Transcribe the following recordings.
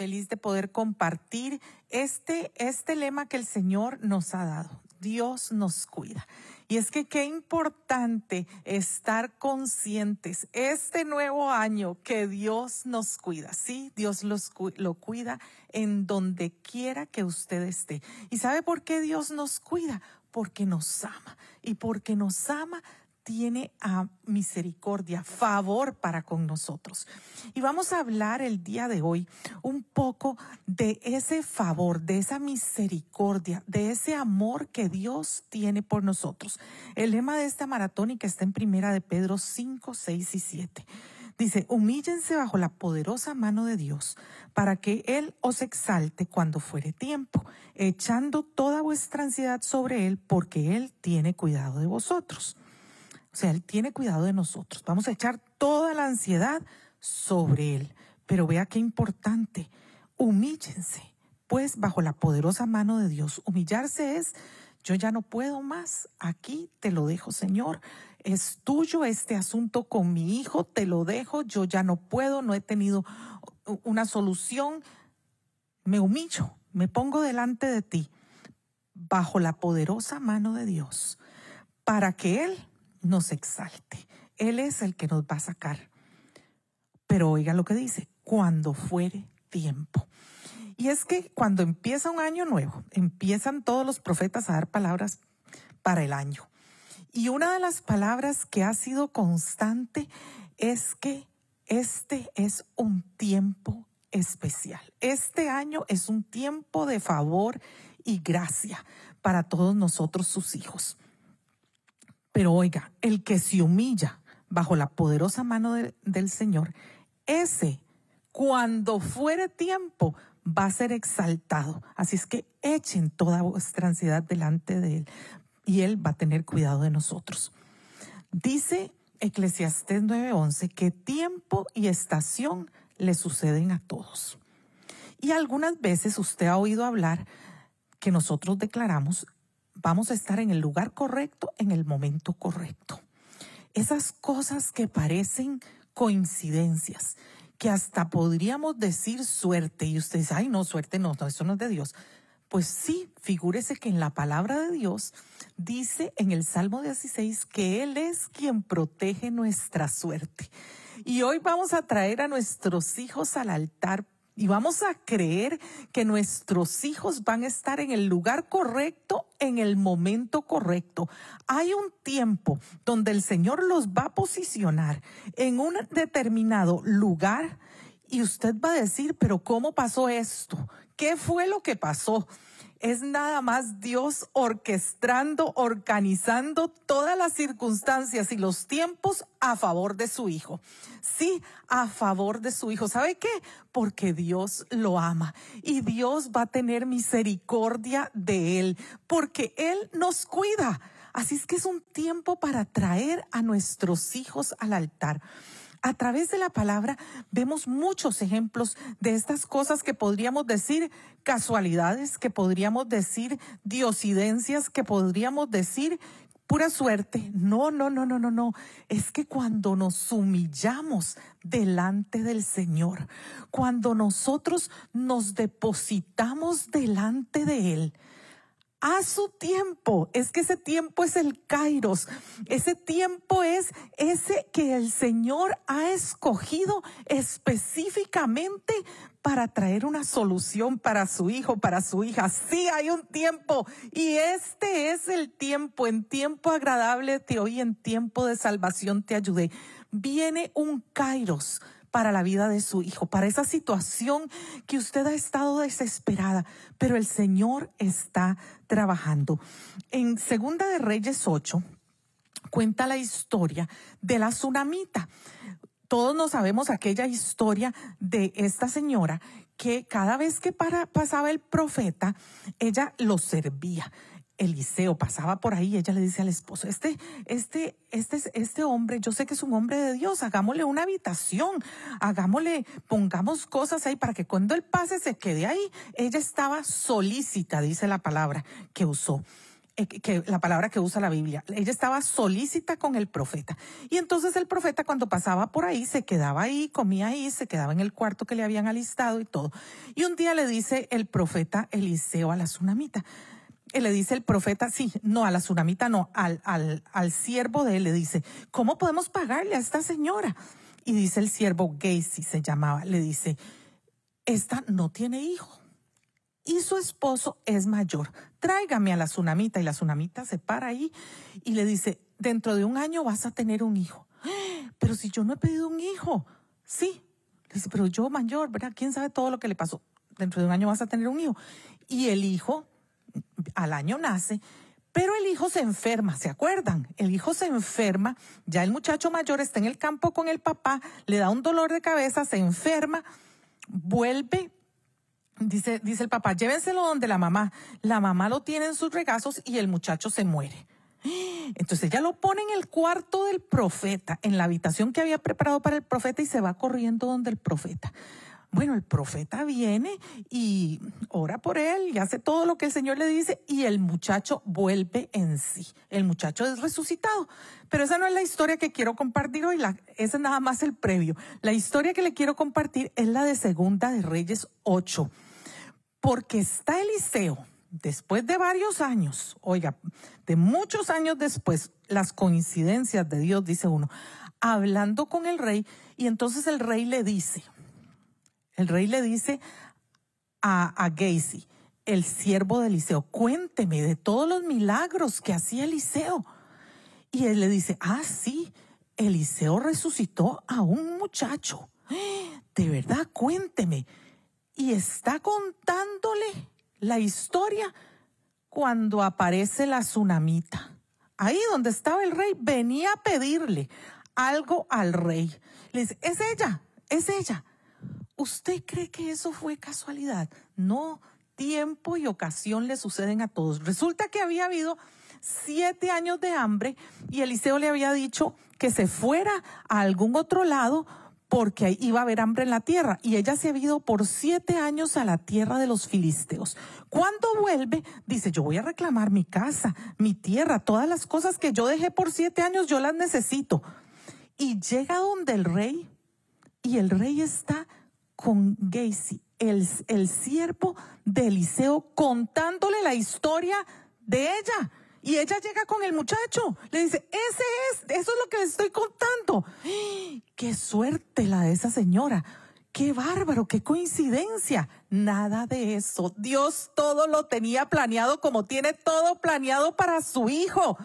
feliz de poder compartir este, este lema que el Señor nos ha dado. Dios nos cuida. Y es que qué importante estar conscientes este nuevo año que Dios nos cuida. Sí, Dios lo cuida en donde quiera que usted esté. ¿Y sabe por qué Dios nos cuida? Porque nos ama. Y porque nos ama, tiene a ah, misericordia, favor para con nosotros. Y vamos a hablar el día de hoy un poco de ese favor, de esa misericordia, de ese amor que Dios tiene por nosotros. El lema de esta maratónica está en Primera de Pedro 5, 6 y 7. Dice, humíllense bajo la poderosa mano de Dios, para que Él os exalte cuando fuere tiempo, echando toda vuestra ansiedad sobre Él, porque Él tiene cuidado de vosotros. O sea, Él tiene cuidado de nosotros. Vamos a echar toda la ansiedad sobre Él. Pero vea qué importante. Humíllense, pues bajo la poderosa mano de Dios. Humillarse es, yo ya no puedo más, aquí te lo dejo, Señor. Es tuyo este asunto con mi hijo, te lo dejo, yo ya no puedo, no he tenido una solución. Me humillo, me pongo delante de ti, bajo la poderosa mano de Dios, para que Él nos exalte. Él es el que nos va a sacar. Pero oiga lo que dice, cuando fuere tiempo. Y es que cuando empieza un año nuevo, empiezan todos los profetas a dar palabras para el año. Y una de las palabras que ha sido constante es que este es un tiempo especial. Este año es un tiempo de favor y gracia para todos nosotros sus hijos. Pero oiga, el que se humilla bajo la poderosa mano del Señor, ese, cuando fuere tiempo, va a ser exaltado. Así es que echen toda vuestra ansiedad delante de Él y Él va a tener cuidado de nosotros. Dice Eclesiastes 9:11 que tiempo y estación le suceden a todos. Y algunas veces usted ha oído hablar que nosotros declaramos vamos a estar en el lugar correcto, en el momento correcto. Esas cosas que parecen coincidencias, que hasta podríamos decir suerte, y ustedes, ay no, suerte no, eso no es de Dios. Pues sí, figúrese que en la palabra de Dios dice en el Salmo 16 que Él es quien protege nuestra suerte. Y hoy vamos a traer a nuestros hijos al altar y vamos a creer que nuestros hijos van a estar en el lugar correcto en el momento correcto. Hay un tiempo donde el Señor los va a posicionar en un determinado lugar y usted va a decir, pero ¿cómo pasó esto? ¿Qué fue lo que pasó? es nada más Dios orquestando, organizando todas las circunstancias y los tiempos a favor de su Hijo. Sí, a favor de su Hijo. ¿Sabe qué? Porque Dios lo ama y Dios va a tener misericordia de Él, porque Él nos cuida. Así es que es un tiempo para traer a nuestros hijos al altar. A través de la palabra vemos muchos ejemplos de estas cosas que podríamos decir casualidades, que podríamos decir diosidencias, que podríamos decir pura suerte. No, no, no, no, no, no. Es que cuando nos humillamos delante del Señor, cuando nosotros nos depositamos delante de Él, a su tiempo. Es que ese tiempo es el kairos. Ese tiempo es ese que el Señor ha escogido específicamente para traer una solución para su hijo, para su hija. Sí, hay un tiempo y este es el tiempo. En tiempo agradable te oí, en tiempo de salvación te ayudé. Viene un kairos para la vida de su hijo, para esa situación que usted ha estado desesperada, pero el Señor está trabajando. En Segunda de Reyes 8 cuenta la historia de la tsunamita. Todos nos sabemos aquella historia de esta señora que cada vez que pasaba el profeta, ella lo servía. Eliseo pasaba por ahí, ella le dice al esposo, este, este, este, este hombre, yo sé que es un hombre de Dios, hagámosle una habitación, hagámosle, pongamos cosas ahí para que cuando él pase se quede ahí. Ella estaba solícita, dice la palabra que usó. Eh, que la palabra que usa la Biblia. Ella estaba solícita con el profeta. Y entonces el profeta cuando pasaba por ahí se quedaba ahí, comía ahí, se quedaba en el cuarto que le habían alistado y todo. Y un día le dice el profeta Eliseo a la tsunamita, y le dice el profeta, sí, no a la tsunamita, no, al, al, al siervo de él le dice, ¿cómo podemos pagarle a esta señora? Y dice el siervo, Gacy se llamaba, le dice, esta no tiene hijo y su esposo es mayor. Tráigame a la tsunamita y la tsunamita se para ahí y le dice, dentro de un año vas a tener un hijo. Pero si yo no he pedido un hijo, sí. Le dice, pero yo mayor, ¿verdad? ¿Quién sabe todo lo que le pasó? Dentro de un año vas a tener un hijo. Y el hijo al año nace, pero el hijo se enferma, ¿se acuerdan? El hijo se enferma, ya el muchacho mayor está en el campo con el papá, le da un dolor de cabeza, se enferma, vuelve, dice, dice el papá, llévenselo donde la mamá. La mamá lo tiene en sus regazos y el muchacho se muere. Entonces ella lo pone en el cuarto del profeta, en la habitación que había preparado para el profeta y se va corriendo donde el profeta. Bueno, el profeta viene y ora por él y hace todo lo que el Señor le dice y el muchacho vuelve en sí. El muchacho es resucitado. Pero esa no es la historia que quiero compartir hoy, la, es nada más el previo. La historia que le quiero compartir es la de Segunda de Reyes 8, porque está Eliseo después de varios años, oiga, de muchos años después, las coincidencias de Dios, dice uno, hablando con el rey, y entonces el rey le dice, el rey le dice a, a el siervo de Eliseo, cuénteme de todos los milagros que hacía Eliseo. Y él le dice, ah, sí, Eliseo resucitó a un muchacho. De verdad, cuénteme. Y está contándole la historia cuando aparece la tsunamita. Ahí donde estaba el rey, venía a pedirle algo al rey. Le dice, es ella, es ella. ¿Usted cree que eso fue casualidad? No, tiempo y ocasión le suceden a todos. Resulta que había habido siete años de hambre y Eliseo le había dicho que se fuera a algún otro lado porque iba a haber hambre en la tierra. Y ella se ha ido por siete años a la tierra de los filisteos. Cuando vuelve, dice, yo voy a reclamar mi casa, mi tierra, todas las cosas que yo dejé por siete años, yo las necesito. Y llega donde el rey, y el rey está con Gacy, el, el siervo de Eliseo, contándole la historia de ella. Y ella llega con el muchacho, le dice, ese es, eso es lo que le estoy contando. ¡Qué suerte la de esa señora! ¡Qué bárbaro! ¡Qué coincidencia! Nada de eso. Dios todo lo tenía planeado como tiene todo planeado para su hijo.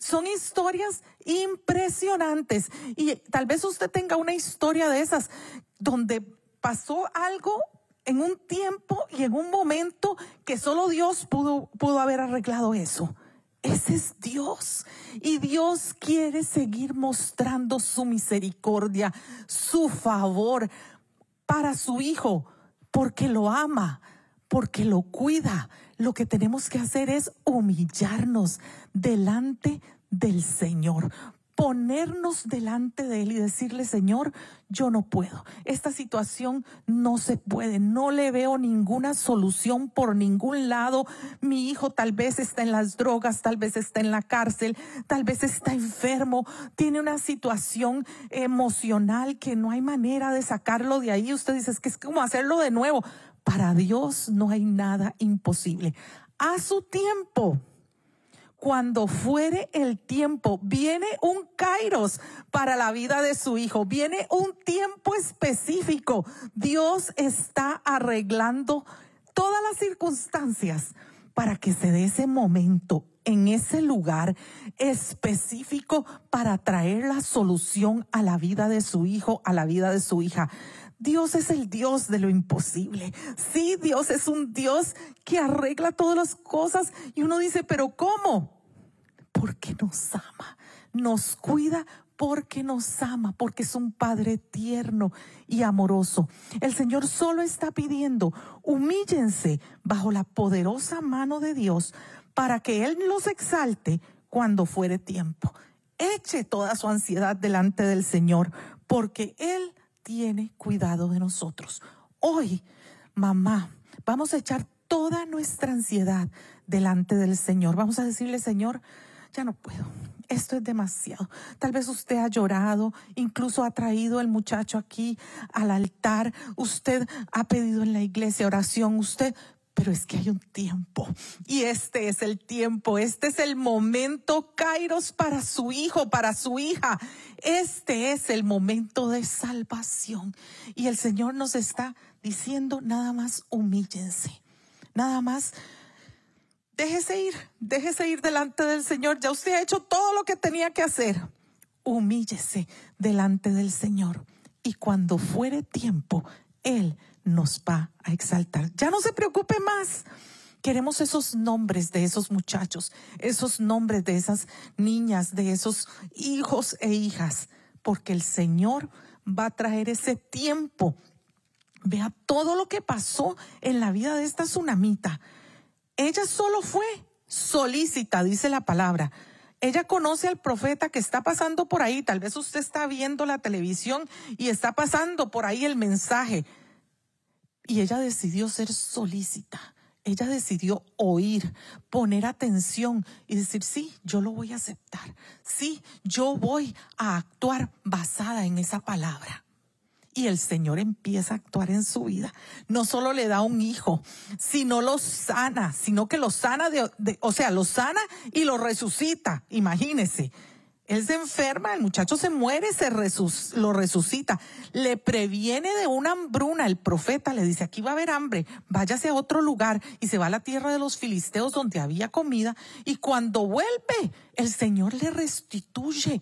Son historias impresionantes y tal vez usted tenga una historia de esas donde pasó algo en un tiempo y en un momento que solo Dios pudo, pudo haber arreglado eso. Ese es Dios. Y Dios quiere seguir mostrando su misericordia, su favor para su Hijo, porque lo ama, porque lo cuida. Lo que tenemos que hacer es humillarnos delante del Señor, ponernos delante de Él y decirle, Señor, yo no puedo. Esta situación no se puede. No le veo ninguna solución por ningún lado. Mi hijo tal vez está en las drogas, tal vez está en la cárcel, tal vez está enfermo, tiene una situación emocional que no hay manera de sacarlo de ahí. Usted dice, que es como hacerlo de nuevo. Para Dios no hay nada imposible. A su tiempo cuando fuere el tiempo, viene un kairos para la vida de su hijo, viene un tiempo específico. Dios está arreglando todas las circunstancias para que se dé ese momento en ese lugar específico para traer la solución a la vida de su hijo, a la vida de su hija. Dios es el Dios de lo imposible. Sí, Dios es un Dios que arregla todas las cosas y uno dice, pero ¿cómo? Porque nos ama, nos cuida porque nos ama, porque es un Padre tierno y amoroso. El Señor solo está pidiendo, humíllense bajo la poderosa mano de Dios para que Él los exalte cuando fuere tiempo. Eche toda su ansiedad delante del Señor, porque Él tiene cuidado de nosotros. Hoy, mamá, vamos a echar toda nuestra ansiedad delante del Señor. Vamos a decirle, Señor, ya no puedo. Esto es demasiado. Tal vez usted ha llorado, incluso ha traído al muchacho aquí al altar, usted ha pedido en la iglesia oración, usted pero es que hay un tiempo y este es el tiempo, este es el momento, Kairos, para su hijo, para su hija. Este es el momento de salvación. Y el Señor nos está diciendo, nada más humíllense, nada más déjese ir, déjese ir delante del Señor. Ya usted ha hecho todo lo que tenía que hacer. Humíllese delante del Señor. Y cuando fuere tiempo, Él nos va a exaltar. Ya no se preocupe más. Queremos esos nombres de esos muchachos, esos nombres de esas niñas, de esos hijos e hijas, porque el Señor va a traer ese tiempo. Vea todo lo que pasó en la vida de esta tsunamita. Ella solo fue solícita, dice la palabra. Ella conoce al profeta que está pasando por ahí. Tal vez usted está viendo la televisión y está pasando por ahí el mensaje y ella decidió ser solícita. Ella decidió oír, poner atención y decir, sí, yo lo voy a aceptar. Sí, yo voy a actuar basada en esa palabra. Y el Señor empieza a actuar en su vida. No solo le da un hijo, sino lo sana, sino que lo sana, o sea, lo sana y lo resucita. Imagínese. Él se enferma, el muchacho se muere, se lo resucita. Le previene de una hambruna. El profeta le dice, aquí va a haber hambre, váyase a otro lugar. Y se va a la tierra de los filisteos donde había comida. Y cuando vuelve, el Señor le restituye.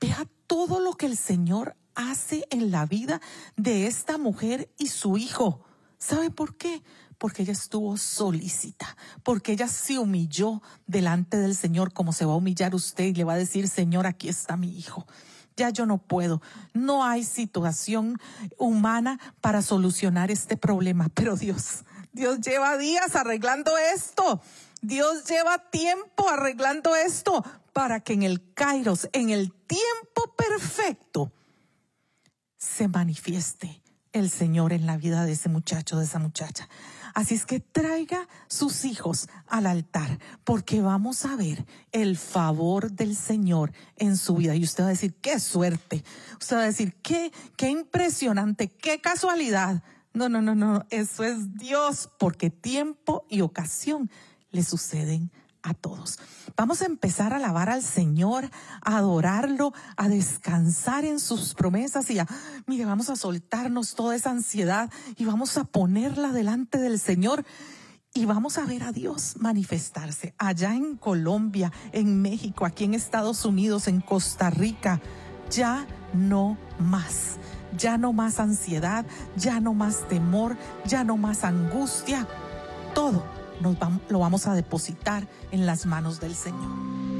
Vea todo lo que el Señor hace en la vida de esta mujer y su hijo. ¿Sabe por qué? porque ella estuvo solícita, porque ella se humilló delante del Señor como se va a humillar usted y le va a decir, Señor, aquí está mi hijo. Ya yo no puedo. No hay situación humana para solucionar este problema, pero Dios, Dios lleva días arreglando esto. Dios lleva tiempo arreglando esto para que en el Kairos, en el tiempo perfecto, se manifieste el Señor en la vida de ese muchacho, de esa muchacha. Así es que traiga sus hijos al altar, porque vamos a ver el favor del Señor en su vida. Y usted va a decir, qué suerte. Usted va a decir, qué, qué impresionante, qué casualidad. No, no, no, no, eso es Dios, porque tiempo y ocasión le suceden a todos. Vamos a empezar a alabar al Señor, a adorarlo, a descansar en sus promesas y a, mire, vamos a soltarnos toda esa ansiedad y vamos a ponerla delante del Señor y vamos a ver a Dios manifestarse allá en Colombia, en México, aquí en Estados Unidos, en Costa Rica. Ya no más. Ya no más ansiedad, ya no más temor, ya no más angustia. Todo nos lo vamos a depositar en las manos del Señor.